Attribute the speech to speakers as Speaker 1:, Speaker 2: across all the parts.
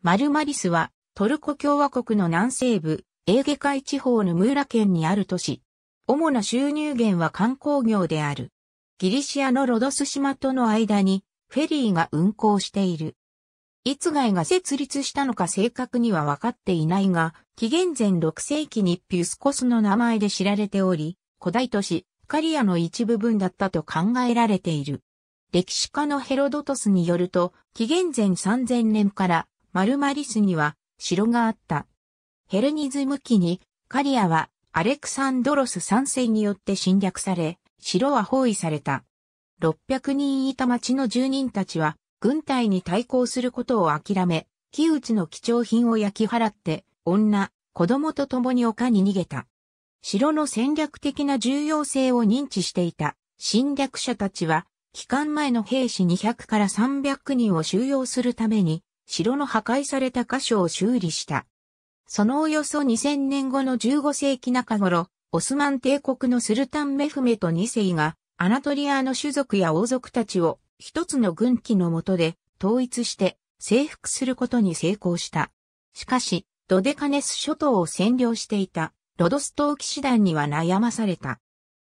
Speaker 1: マルマリスは、
Speaker 2: トルコ共和国の南西部、エーゲ海地方のムーラ県にある都市。主な収入源は観光業である。ギリシアのロドス島との間に、フェリーが運航している。いつガが設立したのか正確には分かっていないが、紀元前6世紀にピュスコスの名前で知られており、古代都市、カリアの一部分だったと考えられている。歴史家のヘロドトスによると、紀元前3000年からマルマリスには城があった。ヘレニズム期にカリアはアレクサンドロス3世によって侵略され、城は包囲された。600人いた町の住人たちは軍隊に対抗することを諦め、木内の貴重品を焼き払って女、子供と共に丘に逃げた。城の戦略的な重要性を認知していた侵略者たちは、帰還前の兵士200から300人を収容するために、城の破壊された箇所を修理した。そのおよそ2000年後の15世紀中頃、オスマン帝国のスルタンメフメト2世が、アナトリアの種族や王族たちを一つの軍旗の下で統一して征服することに成功した。しかし、ドデカネス諸島を占領していたロドス島騎士団には悩まされた。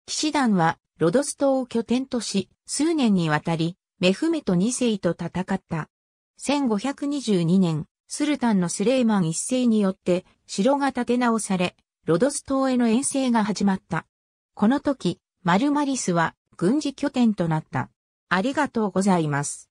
Speaker 2: 騎士団はロドス島を拠点とし、数年にわたりメフメト2世と戦った。1522年、スルタンのスレイマン一世によって城が建て直され、ロドス島への遠征が始まった。この時、マルマリスは軍事拠点となった。ありがとう
Speaker 1: ございます。